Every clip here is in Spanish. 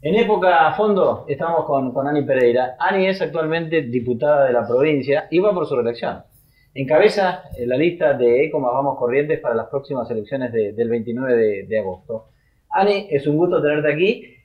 En época a fondo estamos con, con Ani Pereira. Ani es actualmente diputada de la provincia y va por su reelección. Encabeza eh, la lista de ECO Vamos Corrientes para las próximas elecciones del 29 de, agosto. Ani, es un gusto tenerte aquí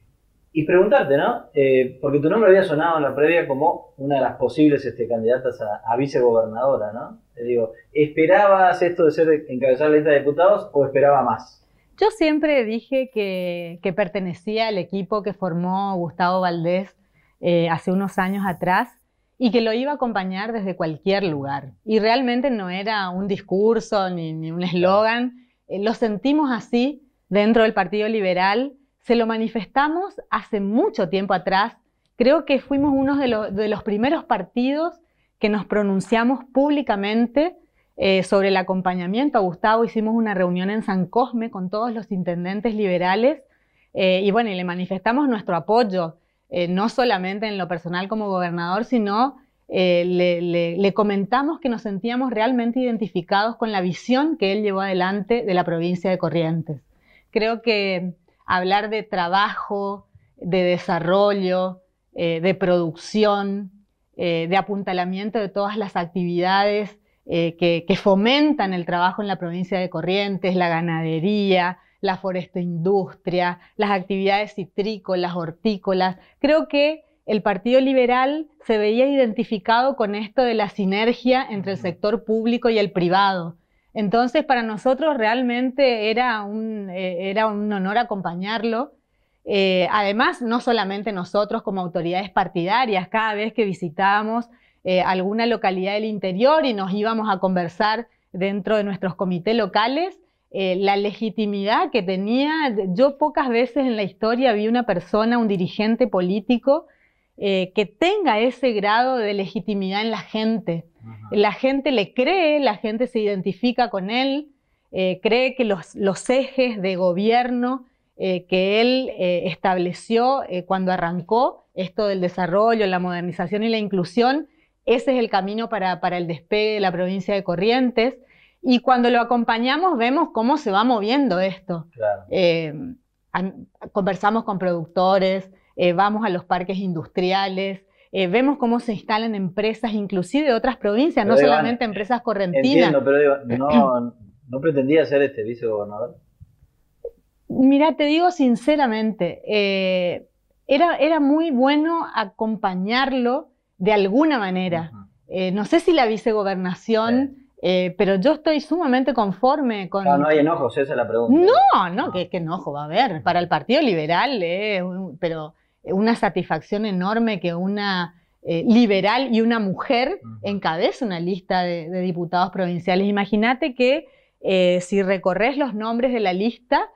y preguntarte, ¿no? Eh, porque tu nombre había sonado en la previa como una de las posibles este, candidatas a, vicegobernadora, ¿no? Te digo, ¿esperabas esto de ser encabezar la lista de diputados o esperaba más? Yo siempre dije que, pertenecía al equipo que formó Gustavo Valdés eh, hace unos años atrás y que lo iba a acompañar desde cualquier lugar. Y realmente no era un discurso ni, un eslogan, eh, lo sentimos así dentro del Partido Liberal, se lo manifestamos hace mucho tiempo atrás, creo que fuimos uno de los primeros partidos que nos pronunciamos públicamente eh, sobre el acompañamiento a Gustavo. Hicimos una reunión en San Cosme con todos los intendentes liberales eh, y bueno, le manifestamos nuestro apoyo, eh, no solamente en lo personal como gobernador, sino le, comentamos que nos sentíamos realmente identificados con la visión que él llevó adelante de la provincia de Corrientes. Creo que hablar de trabajo, de desarrollo, de producción, de apuntalamiento de todas las actividades eh, que, fomentan el trabajo en la provincia de Corrientes, la ganadería, la foresta-industria, las actividades citrícolas, hortícolas. Creo que el Partido Liberal se veía identificado con esto de la sinergia entre el sector público y el privado. Entonces, para nosotros realmente era un, eh, honor acompañarlo. Eh, además, no solamente nosotros como autoridades partidarias, cada vez que visitábamos eh, alguna localidad del interior y nos íbamos a conversar dentro de nuestros comités locales, eh, la legitimidad que tenía, yo pocas veces en la historia vi una persona, un dirigente político, eh, que tenga ese grado de legitimidad en la gente. La gente le cree, la gente se identifica con él, cree que los, ejes de gobierno que él estableció cuando arrancó esto del desarrollo, la modernización y la inclusión, ese es el camino para, el despegue de la provincia de Corrientes. Y cuando lo acompañamos vemos cómo se va moviendo esto. Eh, conversamos con productores, eh, vamos a los parques industriales, eh, vemos cómo se instalan empresas, inclusive de otras provincias, no solamente empresas correntinas. Entiendo, pero no, pretendía ser este vicegobernador. Mira, te digo sinceramente, era, era muy bueno acompañarlo de alguna manera. Eh, no sé si la vicegobernación... Eh, pero yo estoy sumamente conforme con... No, no hay enojos, esa es la pregunta. No, no, que, enojo va a haber. Para el Partido Liberal, eh, pero una satisfacción enorme que una liberal y una mujer encabece una lista de, de diputados provinciales. Imagínate que si recorres los nombres de la lista,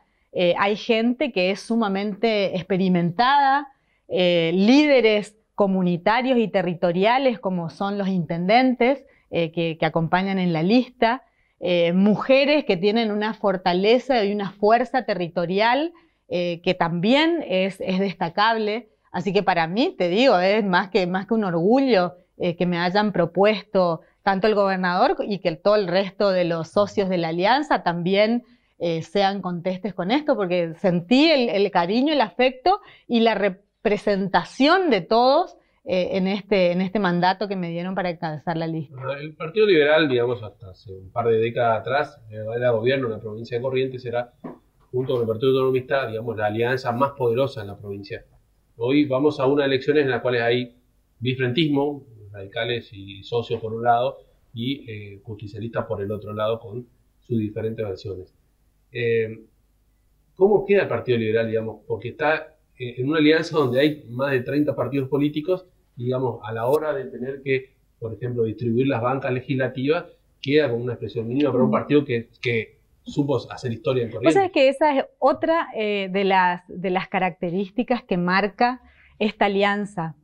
hay gente que es sumamente experimentada, líderes comunitarios y territoriales, como son los intendentes eh, que, acompañan en la lista, eh, mujeres que tienen una fortaleza y una fuerza territorial eh, que también es, es, destacable. Así que para mí, te digo, es más que, más que un orgullo que me hayan propuesto tanto el gobernador y que todo el resto de los socios de la alianza también sean contestes con esto, porque sentí el, cariño, el afecto y la, presentación de todos eh, en, este, en este mandato que me dieron para alcanzar la lista. El Partido Liberal, digamos, hasta hace un par de décadas atrás, era eh, gobierno en la provincia de Corrientes, era, junto con el Partido Autonomista, digamos, la alianza más poderosa en la provincia. Hoy vamos a unas elecciones en las cuales hay bifrentismo, radicales y socios por un lado, y eh, justicialistas por el otro lado, con sus diferentes versiones. Eh, ¿Cómo queda el Partido Liberal, digamos? Porque está eh, en una alianza donde hay más de 30 partidos políticos, digamos, a la hora de tener que, por ejemplo, distribuir las bancas legislativas, queda con una expresión mínima para un partido que, supo hacer historia en corriente. que esa es otra eh, de, las, características que marca esta alianza.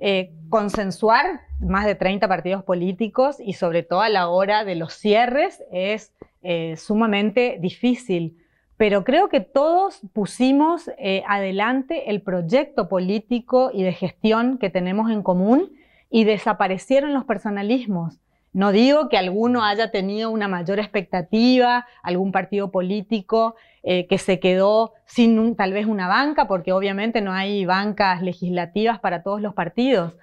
Eh, consensuar más de 30 partidos políticos y sobre todo a la hora de los cierres es sumamente difícil pero creo que todos pusimos eh, adelante el proyecto político y de gestión que tenemos en común y desaparecieron los personalismos. No digo que alguno mm. haya tenido una mayor expectativa, algún partido político eh, que se quedó sin tal vez una banca, porque obviamente no hay bancas legislativas para todos los partidos,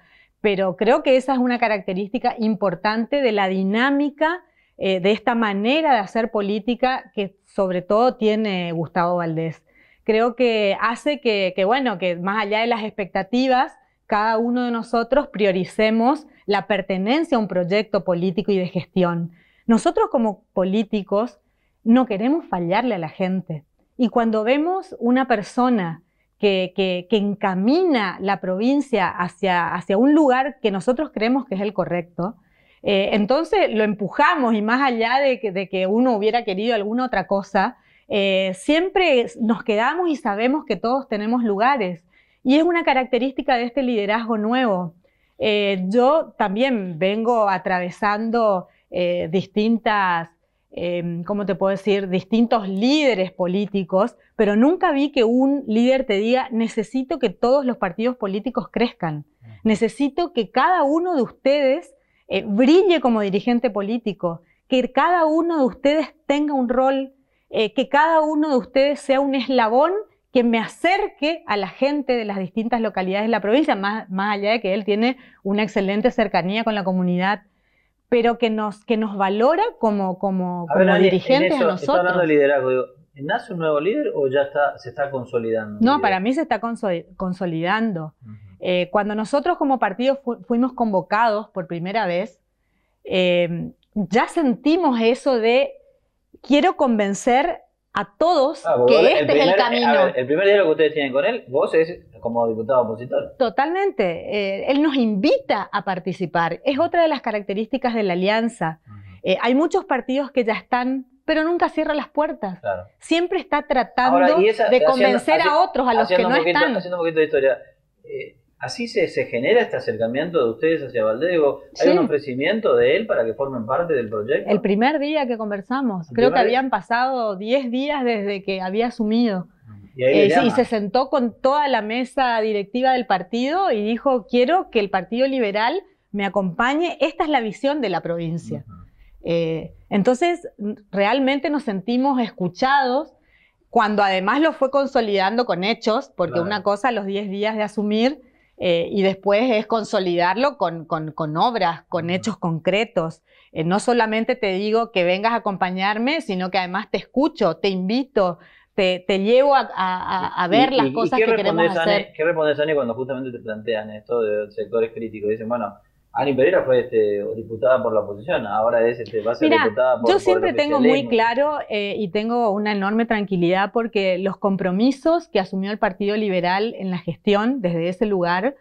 pero creo que esa es una característica importante de la dinámica eh, de esta manera de hacer política que sobre todo tiene Gustavo Valdés. Creo que hace que, bueno, que más allá de las expectativas, cada uno de nosotros prioricemos la pertenencia a un proyecto político y de gestión. Nosotros como políticos no queremos fallarle a la gente. Y cuando vemos una persona que, encamina la provincia hacia un lugar que nosotros creemos que es el correcto, eh, entonces lo empujamos y más allá de que, uno hubiera querido alguna otra cosa, eh, siempre nos quedamos y sabemos que todos tenemos lugares. Y es una característica de este liderazgo nuevo. Eh, yo también vengo atravesando distintas em, ¿cómo te puedo decir?, distintos líderes políticos, pero nunca vi que un líder te diga, necesito que todos los partidos políticos crezcan, mm. necesito que cada uno de ustedes eh, brille como dirigente político, que cada uno de ustedes tenga un rol, eh, que cada uno de ustedes sea un eslabón que me acerque a la gente de las distintas localidades de la provincia, más, más allá de que él tiene una excelente cercanía con la comunidad, pero que nos, que nos valora como, como, a como dirigentes a nosotros. Está hablando de liderazgo, ¿nace un nuevo líder o ya está, se está consolidando? No, para mí se está consolidando. Mm. Eh, cuando nosotros como partido fuimos convocados por primera vez, em, ya sentimos eso de quiero convencer a todos ah, que este es el camino. el primer diálogo que ustedes tienen con él, vos es como diputado opositor. Totalmente. Eh, él nos invita a participar. Es otra de las características de la alianza. Eh, hay muchos partidos que ya están pero nunca cierra las puertas. Siempre está tratando de convencer a otros, a los que no están. Haciendo un poquito así se, genera este acercamiento de ustedes hacia Valdego. ¿Hay un ofrecimiento de él para que formen parte del proyecto? El primer día que conversamos, creo que habían pasado 10 días desde que había asumido. Ah, y, eh, se sentó con toda la mesa directiva del partido y dijo, quiero que el Partido Liberal me acompañe, esta es la visión de la provincia. Eh, entonces, realmente nos sentimos escuchados cuando además lo fue consolidando con hechos, porque una cosa los 10 días de asumir eh, y después es consolidarlo con, obras, con hechos concretos. Eh, no solamente te digo que vengas a acompañarme, sino que además te escucho, te invito, te, te llevo a, ver las cosas que queremos hacer. ¿Qué respondes, Sani cuando justamente te plantean esto de sectores críticos? Dicen, bueno, Ani Pereira fue este, diputada por la oposición, ahora es, este, va a ser diputada por Yo siempre tengo muy claro eh, y tengo una enorme tranquilidad porque los compromisos que asumió el Partido Liberal en la gestión desde ese lugar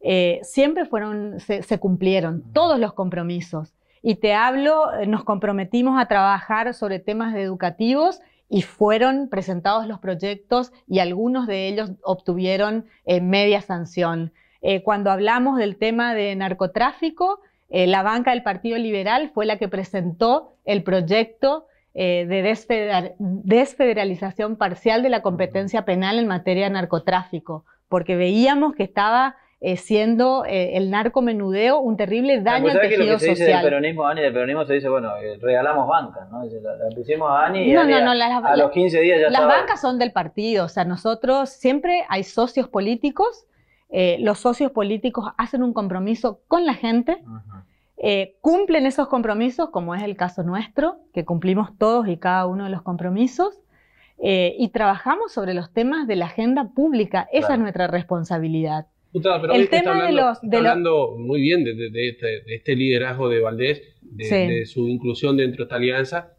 eh, siempre fueron, se, cumplieron, todos los compromisos. Y te hablo, eh, nos comprometimos a trabajar sobre temas educativos y fueron presentados los proyectos y algunos de ellos obtuvieron media sanción. Eh, cuando hablamos del tema de narcotráfico, eh, la banca del Partido Liberal fue la que presentó el proyecto eh, de desfederalización parcial de la competencia penal en materia de narcotráfico, porque veíamos que estaba siendo el narcomenudeo un terrible ah, daño pues que lo que se Dice del peronismo, Ani, del peronismo se dice, bueno, regalamos bancas, ¿no? La, pusimos a Ani y a los 15 días ya Las bancas son del partido, o sea, nosotros siempre hay socios políticos eh, los socios políticos hacen un compromiso con la gente, eh, cumplen esos compromisos, como es el caso nuestro, que cumplimos todos y cada uno de los compromisos, eh, y trabajamos sobre los temas de la agenda pública. Esa es nuestra responsabilidad. pero hablando, muy bien este, de, este, liderazgo de Valdés, de, su inclusión dentro de esta alianza.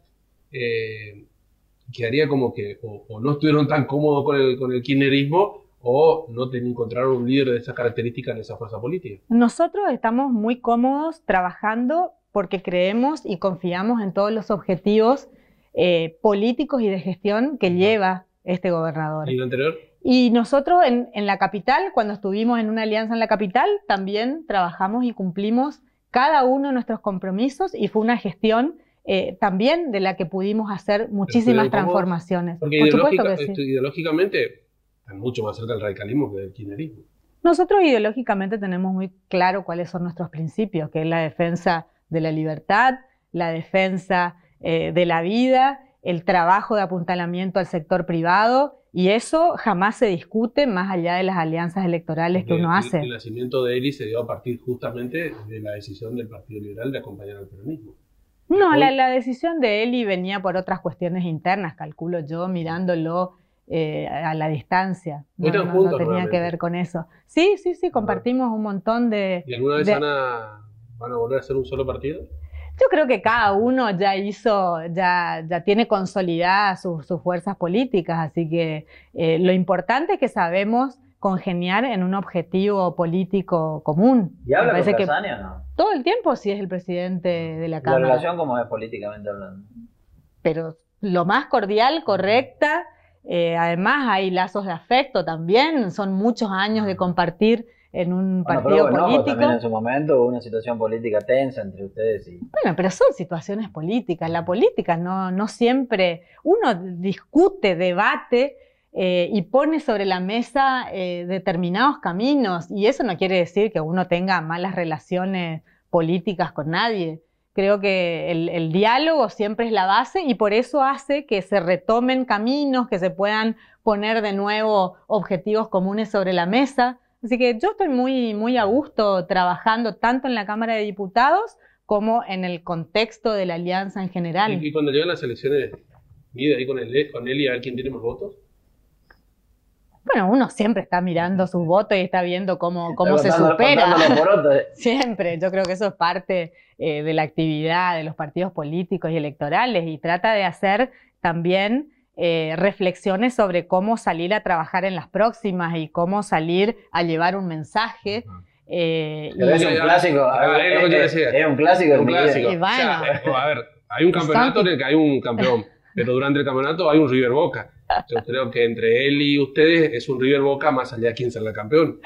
que haría como que o, no estuvieron tan cómodos con el, con el kirchnerismo o no te encontraron un líder de esas características en esa fuerza política? Nosotros estamos muy cómodos trabajando porque creemos y confiamos en todos los objetivos eh, políticos y de gestión que lleva este gobernador. ¿Y lo anterior? Y nosotros en, la capital, cuando estuvimos en una alianza en la capital, también trabajamos y cumplimos cada uno de nuestros compromisos y fue una gestión eh, también de la que pudimos hacer muchísimas transformaciones. Porque Por supuesto ideológicamente están mucho más cerca del radicalismo que del kirchnerismo. Nosotros ideológicamente tenemos muy claro cuáles son nuestros principios, que es la defensa de la libertad, la defensa eh, de la vida, el trabajo de apuntalamiento al sector privado, y eso jamás se discute más allá de las alianzas electorales que uno hace. El nacimiento de ELI se dio a partir justamente de la decisión del Partido Liberal de acompañar al peronismo. No, la, la decisión de ELI venía por otras cuestiones internas, calculo yo, mirándolo eh, a la distancia. No, tenía que ver con eso. Sí, sí, sí, compartimos un montón de... ¿Y alguna vez van, a, volver a ser un solo partido? Yo creo que cada uno ya hizo, ya, ya tiene consolidadas sus, fuerzas políticas, así que eh, lo importante es que sabemos congeniar en un objetivo político común. ¿Y habla con no? Todo el tiempo si es el presidente de la Cámara. ¿La relación cómo es políticamente hablando? Pero lo más cordial, correcta, eh, además hay lazos de afecto también, son muchos años de ah. compartir en un partido pero político. También en su momento una situación política tensa entre ustedes. Bueno, pero son situaciones políticas. La política no, siempre uno discute, debate eh, y pone sobre la mesa eh, determinados caminos y eso no quiere decir que uno tenga malas relaciones políticas con nadie. Creo que el, diálogo siempre es la base y por eso hace que se retomen caminos, que se puedan poner de nuevo objetivos comunes sobre la mesa. Así que yo estoy muy, muy a gusto trabajando tanto en la Cámara de Diputados como en el contexto de la alianza en general. ¿Y, cuando llegan las elecciones, mide ahí con, el, con él y a ver quién tiene más votos? Bueno, uno siempre está mirando sus votos y está viendo cómo, cómo se supera. siempre, yo creo que eso es parte eh, de la actividad de los partidos políticos y electorales y trata de hacer también eh, reflexiones sobre cómo salir a trabajar en las próximas y cómo salir a llevar un mensaje. es, un clásico, es, un clásico. a ver, hay un campeonato en el que hay un campeón pero durante el campeonato hay un River Boca. Yo creo que entre él y ustedes es un River Boca más allá de quién será el campeón.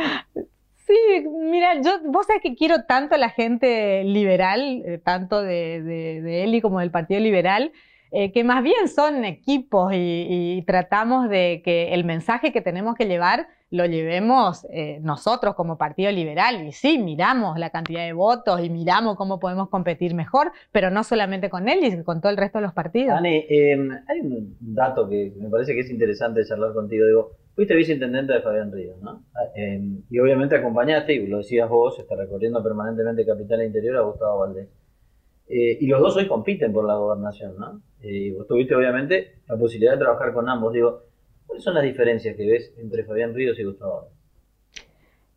Sí, mira, yo, vos sabés que quiero tanto a la gente liberal, eh, tanto de, él y como del Partido Liberal, eh, que más bien son equipos y, tratamos de que el mensaje que tenemos que llevar lo llevemos eh, nosotros como Partido Liberal. Y sí, miramos la cantidad de votos y miramos cómo podemos competir mejor, pero no solamente con él, sino con todo el resto de los partidos. Dani, em, hay un dato que me parece que es interesante charlar contigo. Digo, fuiste viceintendente de Fabián Ríos, ¿no? Ah, em, y obviamente acompañaste, y lo decías vos, está recorriendo permanentemente Capital Interior a Gustavo Valdés. Eh, y los dos hoy compiten por la gobernación, ¿no? Eh, vos tuviste obviamente la posibilidad de trabajar con ambos. Digo, ¿Cuáles son las diferencias que ves entre Fabián Ríos y Gustavo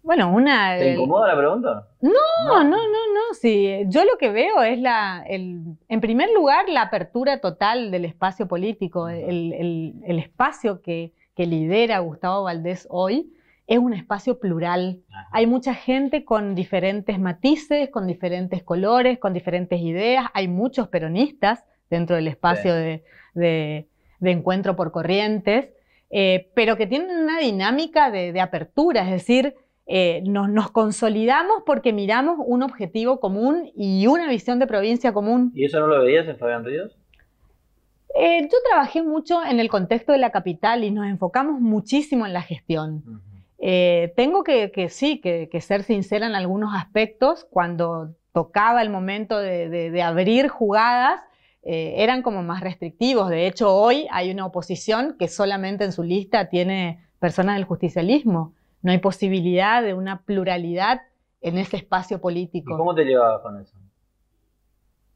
Bueno, una... Eh, ¿Te incomoda la pregunta? No, no, no, no, Sí. Yo lo que veo es la, en primer lugar, la apertura total del espacio político. El, espacio que, lidera Gustavo Valdés hoy es un espacio plural. Hay mucha gente con diferentes matices, con diferentes colores, con diferentes ideas. Hay muchos peronistas dentro del espacio de encuentro por corrientes. Eh, pero que tienen una dinámica de, apertura, es decir, eh, nos, consolidamos porque miramos un objetivo común y una visión de provincia común. ¿Y eso no lo veías en Fabián Ríos? Eh, yo trabajé mucho en el contexto de la capital y nos enfocamos muchísimo en la gestión. tengo que, sí, que, ser sincera en algunos aspectos. Cuando tocaba el momento de abrir jugadas, eh, eran como más restrictivos. De hecho, hoy hay una oposición que solamente en su lista tiene personas del justicialismo. No hay posibilidad de una pluralidad en ese espacio político. ¿Y cómo te llevabas con eso?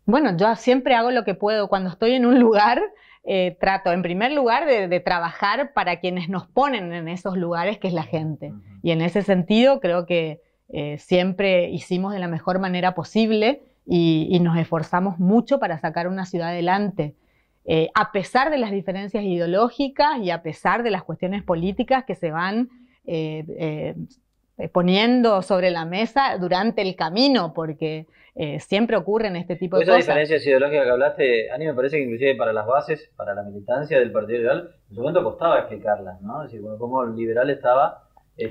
Bueno, yo siempre hago lo que puedo. Cuando estoy en un lugar, eh, trato en primer lugar de, trabajar para quienes nos ponen en esos lugares, que es la gente. Y en ese sentido creo que eh, siempre hicimos de la mejor manera posible y, nos esforzamos mucho para sacar una ciudad adelante. Eh, a pesar de las diferencias ideológicas y a pesar de las cuestiones políticas que se van eh, eh, poniendo sobre la mesa durante el camino, porque siempre ocurren este tipo de cosas. Esas diferencias ideológicas que hablaste, Ani, me parece que inclusive para las bases, para la militancia del Partido Liberal, en su momento costaba explicarlas, ¿no? Es decir, bueno, cómo el liberal estaba...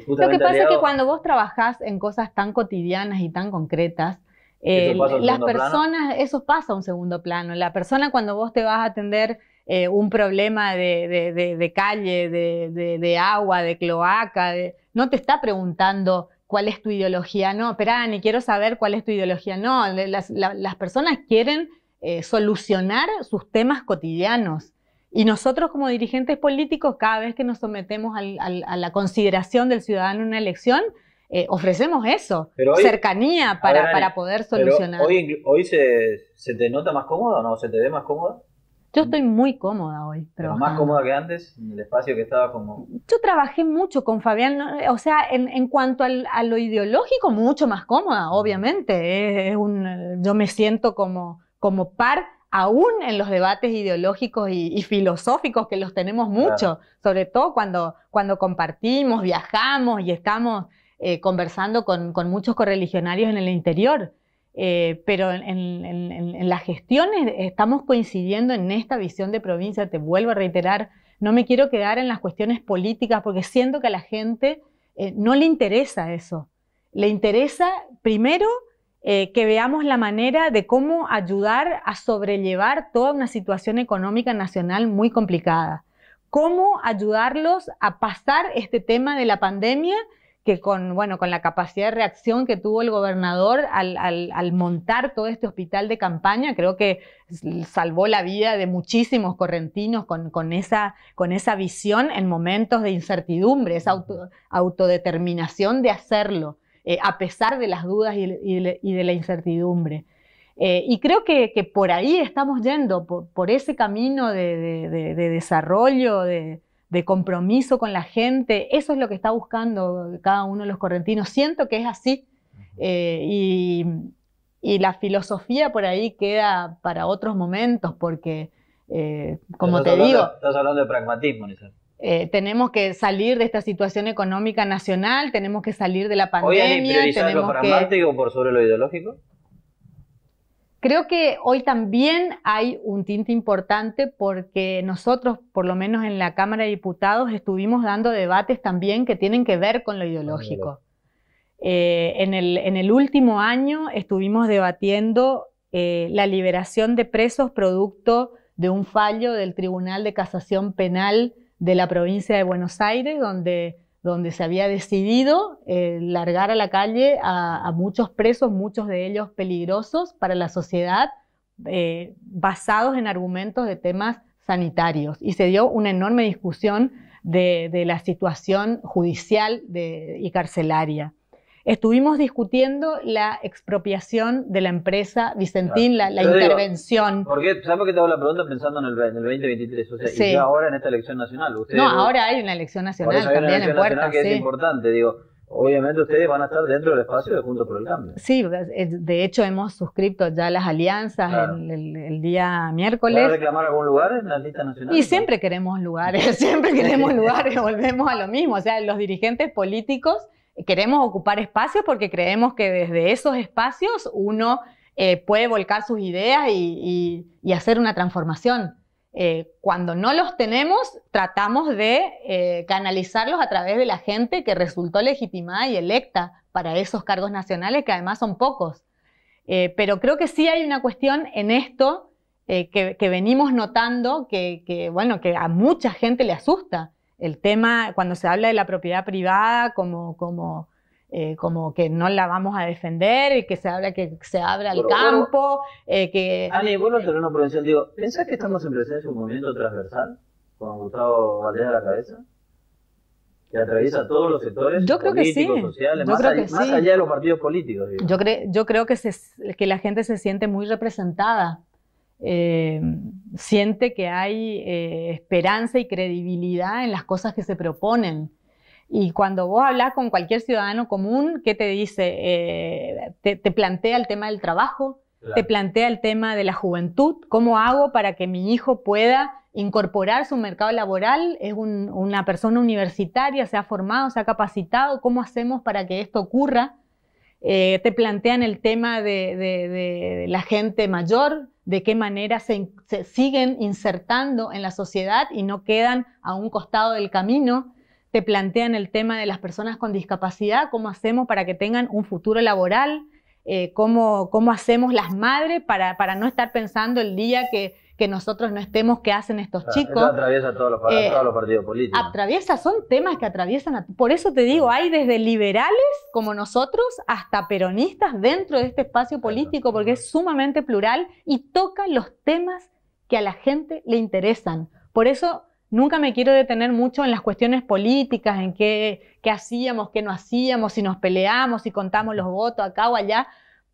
Lo que pasa es que cuando vos trabajás en cosas tan cotidianas y tan concretas, eh, las personas, eso pasa a un segundo plano. La persona cuando vos te vas a atender eh, un problema de, calle, de, agua, de cloaca, no te está preguntando cuál es tu ideología, no, espera, ni quiero saber cuál es tu ideología, no, las, personas quieren eh, solucionar sus temas cotidianos. Y nosotros como dirigentes políticos, cada vez que nos sometemos a la consideración del ciudadano en una elección, eh, ofrecemos eso, cercanía para, para poder solucionar. ¿Hoy, hoy se, se, te nota más cómoda o no? ¿Se te ve más cómoda? Yo estoy muy cómoda hoy. más cómoda que antes, en el espacio que estaba como... Yo trabajé mucho con Fabián, o sea, en, en cuanto al, a lo ideológico, mucho más cómoda, mm. obviamente. ¿eh? Es, un, yo me siento como, como par aún en los debates ideológicos y, filosóficos que los tenemos mucho, sobre todo cuando, cuando compartimos, viajamos y estamos eh, conversando con, muchos correligionarios en el interior, eh, pero en, las gestiones estamos coincidiendo en esta visión de provincia, te vuelvo a reiterar, no me quiero quedar en las cuestiones políticas porque siento que a la gente eh, no le interesa eso. Le interesa primero que veamos la manera de cómo ayudar a sobrellevar toda una situación económica nacional muy complicada. Cómo ayudarlos a pasar este tema de la pandemia que con, bueno, con la capacidad de reacción que tuvo el gobernador al, montar todo este hospital de campaña, creo que salvó la vida de muchísimos correntinos con, esa, con esa visión en momentos de incertidumbre, esa autodeterminación de hacerlo, eh, a pesar de las dudas y, de la incertidumbre. Eh, y creo que, por ahí estamos yendo, por, ese camino de, de desarrollo, de, de compromiso con la gente. Eso es lo que está buscando cada uno de los correntinos. Siento que es así. Eh, y, la filosofía por ahí queda para otros momentos, porque, eh, como te digo. estás hablando de pragmatismo, Lisa. Eh, tenemos que salir de esta situación económica nacional, tenemos que salir de la pandemia. tenemos que... por sobre lo ideológico? Creo que hoy también hay un tinte importante porque nosotros, por lo menos en la Cámara de Diputados, estuvimos dando debates también que tienen que ver con lo ideológico. Eh, en, el, último año estuvimos debatiendo eh, la liberación de presos producto de un fallo del Tribunal de Casación Penal de la provincia de Buenos Aires, donde donde se había decidido eh, largar a la calle a, muchos presos, muchos de ellos peligrosos para la sociedad, eh, basados en argumentos de temas sanitarios. Y se dio una enorme discusión de, la situación judicial y carcelaria estuvimos discutiendo la expropiación de la empresa Vicentín, la, intervención. porque, ¿Sabes por qué te hago la pregunta pensando en el, 2023? O sea, y ahora en esta elección nacional. no, ahora hay una elección nacional también en puerta. Nacional que es importante, digo. Obviamente ustedes van a estar dentro del espacio de Juntos por el Cambio. Sí, pues, eh, de hecho hemos suscrito ya las alianzas el, día miércoles. ¿Van reclamar algún lugar en la lista nacional? Y siempre queremos lugares, siempre queremos lugares, volvemos a lo mismo. O sea, los dirigentes políticos queremos ocupar espacios porque creemos que desde esos espacios uno eh, puede volcar sus ideas y, hacer una transformación. Eh, cuando no los tenemos, tratamos de eh, canalizarlos a través de la gente que resultó legitimada y electa para esos cargos nacionales, que además son pocos. pero creo que sí hay una cuestión en esto que, venimos notando que, que, bueno, que a mucha gente le asusta el tema, cuando se habla de la propiedad privada como, como, eh, como que no la vamos a defender, y que se habla que se abra el campo, eh, que... Ani, vuelvo al terreno una digo, ¿pensás que estamos en presencia de un movimiento transversal con Gustavo Valdés a la cabeza? que atraviesa todos los sectores yo creo políticos, que sí. sociales, yo más, creo allá, más allá de los partidos políticos. Yo, yo creo que, se, que la gente se siente muy representada eh, siente que hay eh, esperanza y credibilidad en las cosas que se proponen. Y cuando vos hablas con cualquier ciudadano común, ¿qué te dice? Eh, te, plantea el tema del trabajo, te plantea el tema de la juventud, ¿cómo hago para que mi hijo pueda incorporar su mercado laboral? Es una persona universitaria, se ha formado, se ha capacitado, ¿cómo hacemos para que esto ocurra? Eh, te plantean el tema de, la gente mayor, de qué manera se, siguen insertando en la sociedad y no quedan a un costado del camino, te plantean el tema de las personas con discapacidad, cómo hacemos para que tengan un futuro laboral, eh, cómo, hacemos las madres para no estar pensando el día que que nosotros no estemos, que hacen estos chicos. atraviesa eh, todos los, partidos políticos. Atraviesa, son temas que atraviesan. A, por eso te digo, hay desde liberales como nosotros hasta peronistas dentro de este espacio político, porque es sumamente plural y toca los temas que a la gente le interesan. Por eso nunca me quiero detener mucho en las cuestiones políticas, en qué, qué hacíamos, qué no hacíamos, si nos peleamos, si contamos los votos acá o allá,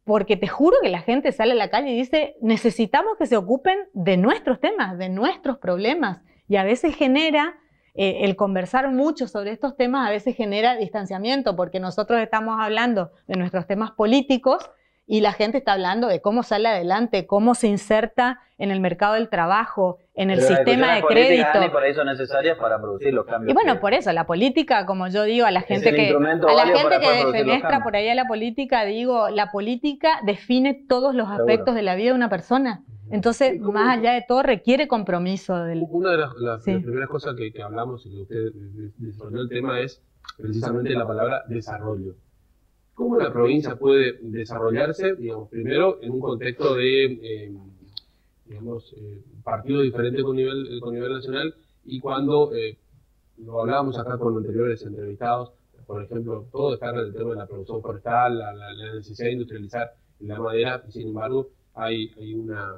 porque te juro que la gente sale a la calle y dice, necesitamos que se ocupen de nuestros temas, de nuestros problemas. Y a veces genera, eh, el conversar mucho sobre estos temas a veces genera distanciamiento, porque nosotros estamos hablando de nuestros temas políticos y la gente está hablando de cómo sale adelante, cómo se inserta en el mercado del trabajo, en el sistema de crédito. Y para eso necesarias para producir los cambios. Y bueno, por eso la política, como yo digo a la gente que a gente por ahí a la política, digo, la política define todos los aspectos de la vida de una persona. Entonces, más allá de todo, requiere compromiso. Del... Una de las, primeras cosas que, que, hablamos y que usted eh, eh, desarrolló el tema es precisamente la palabra desarrollo. ¿Cómo la provincia puede desarrollarse, digamos, primero en un contexto de, eh, digamos, eh, partido diferente con nivel, con nivel nacional y cuando, eh, lo hablábamos acá con anteriores entrevistados, por ejemplo, todo está en el tema de la producción forestal, la, necesidad de industrializar la madera, y sin embargo, hay, una,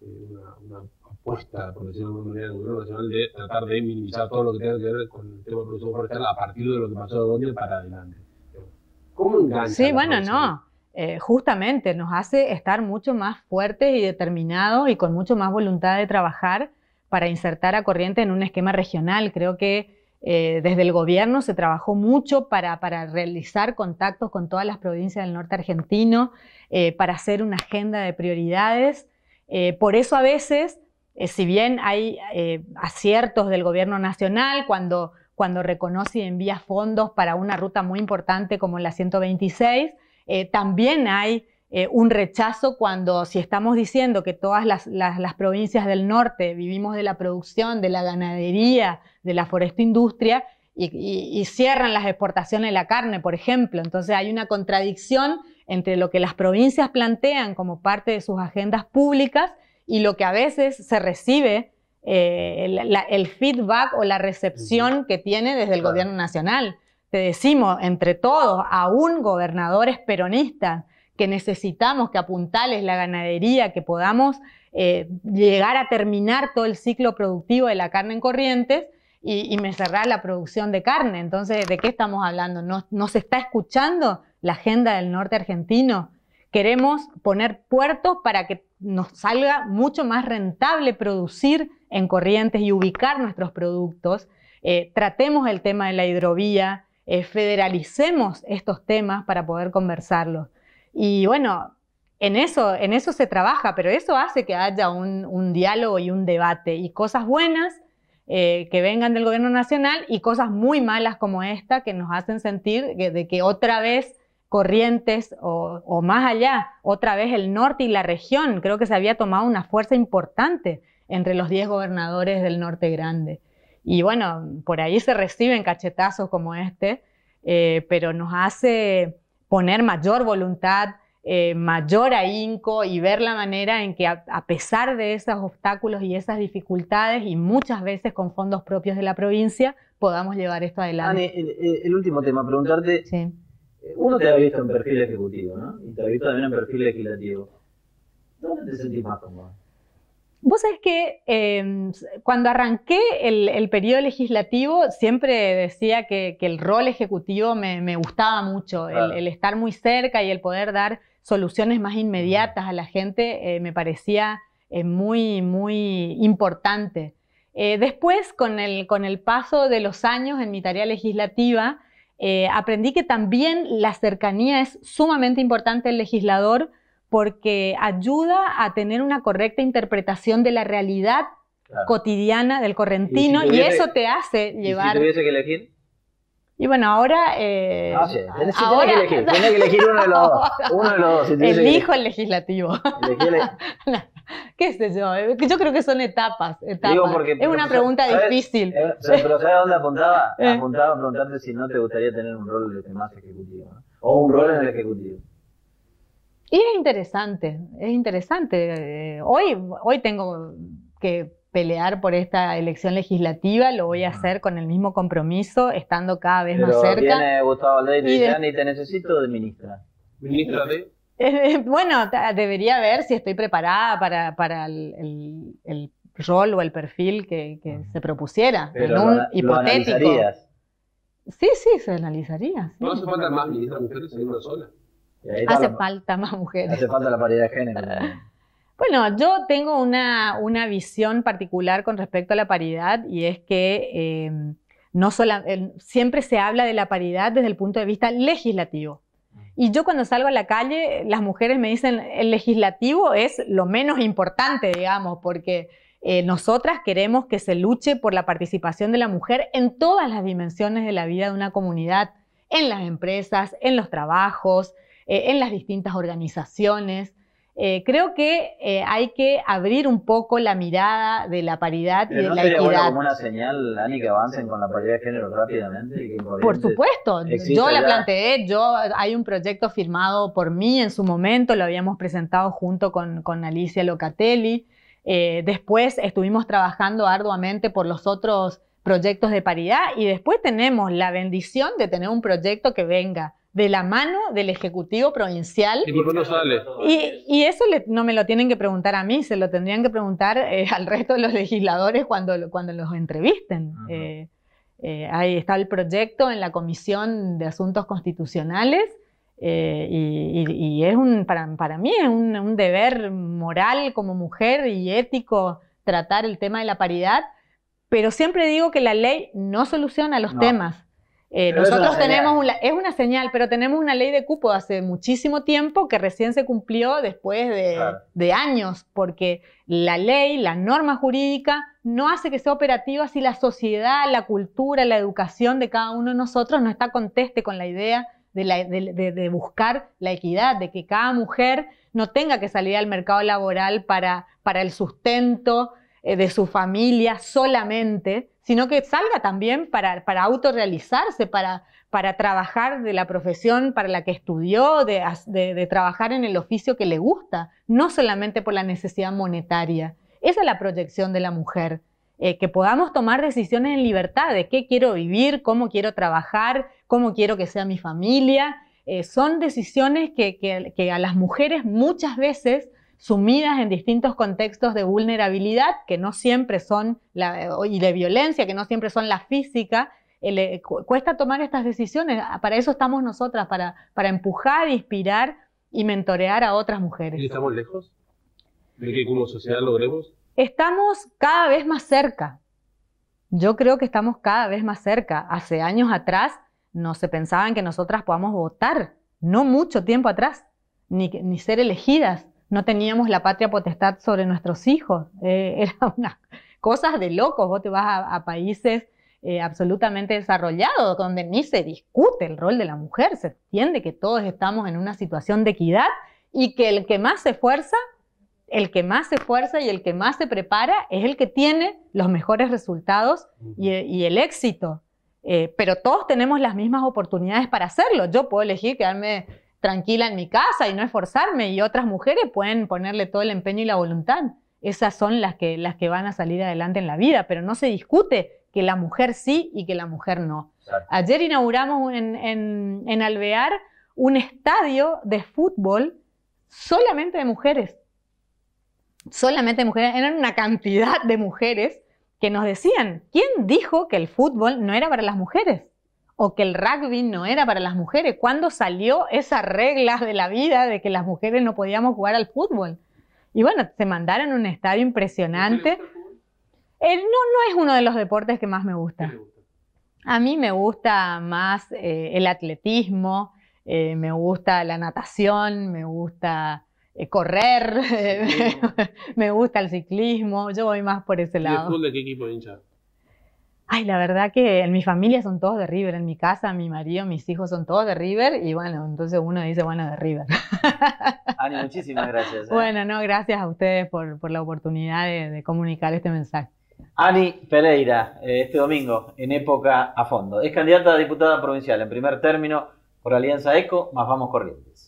una, apuesta, por decirlo de alguna manera, del gobierno nacional de tratar de minimizar todo lo que tenga que ver con el tema de producción forestal a partir de lo que pasó de donde para adelante. Sí, bueno, no. Eh, justamente nos hace estar mucho más fuertes y determinados y con mucho más voluntad de trabajar para insertar a Corriente en un esquema regional. Creo que eh, desde el gobierno se trabajó mucho para, para, realizar contactos con todas las provincias del norte argentino, eh, para hacer una agenda de prioridades. por eso a veces, si bien hay aciertos del gobierno nacional, cuando cuando reconoce y envía fondos para una ruta muy importante como la 126. Eh, también hay eh, un rechazo cuando, si estamos diciendo que todas las, provincias del norte vivimos de la producción, de la ganadería, de la foresta industria, y, y cierran las exportaciones de la carne, por ejemplo. Entonces hay una contradicción entre lo que las provincias plantean como parte de sus agendas públicas y lo que a veces se recibe eh, el, feedback o la recepción que tiene desde el gobierno nacional. Te decimos, entre todos, aún gobernadores peronistas, que necesitamos que apuntales la ganadería, que podamos eh, llegar a terminar todo el ciclo productivo de la carne en corrientes y, me cerrar la producción de carne. Entonces, ¿de qué estamos hablando? no se está escuchando la agenda del norte argentino? Queremos poner puertos para que nos salga mucho más rentable producir en Corrientes y ubicar nuestros productos. Eh, tratemos el tema de la hidrovía, eh, federalicemos estos temas para poder conversarlos. Y bueno, en eso, en eso se trabaja, pero eso hace que haya un, diálogo y un debate y cosas buenas eh, que vengan del gobierno nacional y cosas muy malas como esta que nos hacen sentir de que otra vez Corrientes o, más allá, otra vez el norte y la región. Creo que se había tomado una fuerza importante entre los 10 gobernadores del norte grande. Y bueno, por ahí se reciben cachetazos como este, eh, pero nos hace poner mayor voluntad, eh, mayor ahínco y ver la manera en que a, pesar de esos obstáculos y esas dificultades y muchas veces con fondos propios de la provincia, podamos llevar esto adelante. Anne, el, eh, el, último tema, preguntarte... Sí eh, uno te ha visto en perfil ejecutivo, ¿no? Y te ha visto también en perfil legislativo. ¿Dónde te sentís más cómodo? Vos sabés que em, cuando arranqué el, el, periodo legislativo siempre decía que, el rol ejecutivo me, gustaba mucho, el, estar muy cerca y el poder dar soluciones más inmediatas a la gente eh, me parecía eh, muy, muy importante. después, con el paso de los años en mi tarea legislativa, eh, aprendí que también la cercanía es sumamente importante el legislador porque ayuda a tener una correcta interpretación de la realidad cotidiana del correntino y, eso te hace llevar... ¿Y que elegir? Y bueno, ahora... Eh, ah, que elegir, que elegir uno de los dos. Elijo el legislativo. ¿Qué sé yo? Yo creo que son etapas. etapas. es una pregunta difícil. Eh, pero ¿sabes dónde apuntaba? Eh. Apuntaba a preguntarte si no te gustaría tener un rol de más ejecutivo. O un rol en el ejecutivo. Y es interesante, es interesante. Eh, hoy, hoy tengo que pelear por esta elección legislativa, lo voy a hacer con el mismo compromiso, estando cada vez más cerca. Viene Gustavo y, de... y te necesito de ministra. Ministra de bueno, debería ver si estoy preparada para, el, rol o el perfil que, se propusiera Pero un hipotético. Sí, sí, se analizaría. No hace falta más mujeres en una sola. Hace falta más mujeres. Hace falta la paridad de género. Bueno, yo tengo una, visión particular con respecto a la paridad y es que eh, no eh, siempre se habla de la paridad desde el punto de vista legislativo. Y yo cuando salgo a la calle, las mujeres me dicen, el legislativo es lo menos importante, digamos, porque eh, nosotras queremos que se luche por la participación de la mujer en todas las dimensiones de la vida de una comunidad, en las empresas, en los trabajos, eh, en las distintas organizaciones. Eh, creo que eh, hay que abrir un poco la mirada de la paridad y eh, de la equidad. como una señal, Ani, que avancen con la paridad de género rápidamente? por supuesto, yo la planteé, hay un proyecto firmado por mí en su momento, lo habíamos presentado junto con, Alicia Locatelli. después estuvimos trabajando arduamente por los otros proyectos de paridad y después tenemos la bendición de tener un proyecto que venga de la mano del Ejecutivo Provincial. ¿Y sale? eso no me lo tienen que preguntar a mí, se lo tendrían que preguntar eh, al resto de los legisladores cuando, cuando los entrevisten. Eh, eh, ahí está el proyecto en la Comisión de Asuntos Constitucionales y, es un, para, para mí es un, deber moral como mujer y ético tratar el tema de la paridad, pero siempre digo que la ley no soluciona los temas eh, nosotros tenemos una, es una señal, pero tenemos una ley de cupo hace muchísimo tiempo que recién se cumplió después de, años, porque la ley, la norma jurídica, no hace que sea operativa si la sociedad, la cultura, la educación de cada uno de nosotros no está conteste con la idea de, buscar la equidad, de que cada mujer no tenga que salir al mercado laboral para el sustento, eh, de su familia solamente, sino que salga también para, para autorrealizarse, para, trabajar de la profesión para la que estudió, de, trabajar en el oficio que le gusta, no solamente por la necesidad monetaria. Esa es la proyección de la mujer, eh, que podamos tomar decisiones en libertad de qué quiero vivir, cómo quiero trabajar, cómo quiero que sea mi familia. Eh, son decisiones que a las mujeres muchas veces sumidas en distintos contextos de vulnerabilidad que no siempre son, la, y de violencia que no siempre son la física, eh, cuesta tomar estas decisiones. Ah, para eso estamos nosotras, para, para empujar, inspirar y mentorear a otras mujeres. ¿Y estamos lejos de que como sociedad logremos? Estamos cada vez más cerca. Yo creo que estamos cada vez más cerca. Hace años atrás no se pensaban que nosotras podamos votar, no mucho tiempo atrás, ni, ni ser elegidas no teníamos la patria potestad sobre nuestros hijos. eran eh, era una cosas de locos. Vos te vas a, países eh, absolutamente desarrollados donde ni se discute el rol de la mujer, se entiende que todos estamos en una situación de equidad y que el que más se esfuerza, el que más se esfuerza y el que más se prepara es el que tiene los mejores resultados y, el éxito. Eh, pero todos tenemos las mismas oportunidades para hacerlo. Yo puedo elegir quedarme tranquila en mi casa y no esforzarme y otras mujeres pueden ponerle todo el empeño y la voluntad. Esas son las que, las que van a salir adelante en la vida, pero no se discute que la mujer sí y que la mujer no. Ayer inauguramos en, en Alvear un estadio de fútbol solamente de mujeres. Solamente de mujeres. Eran una cantidad de mujeres que nos decían, ¿quién dijo que el fútbol no era para las mujeres? o que el rugby no era para las mujeres. cuando salió esa regla de la vida de que las mujeres no podíamos jugar al fútbol? Y bueno, se mandaron un estadio impresionante. no, no es uno de los deportes que más me gusta. A mí me gusta más eh, el atletismo, eh, me gusta la natación, me gusta eh, correr, me gusta el ciclismo. Yo voy más por ese lado. ¿Y el de qué equipo Ay, la verdad que en mi familia son todos de River, en mi casa, mi marido, mis hijos son todos de River y bueno, entonces uno dice, bueno, de River. Ani, muchísimas gracias. ¿eh? Bueno, no, gracias a ustedes por, la oportunidad de, comunicar este mensaje. Ani Pereira, eh, este domingo, en época a fondo, es candidata a diputada provincial en primer término por Alianza ECO, más vamos corrientes.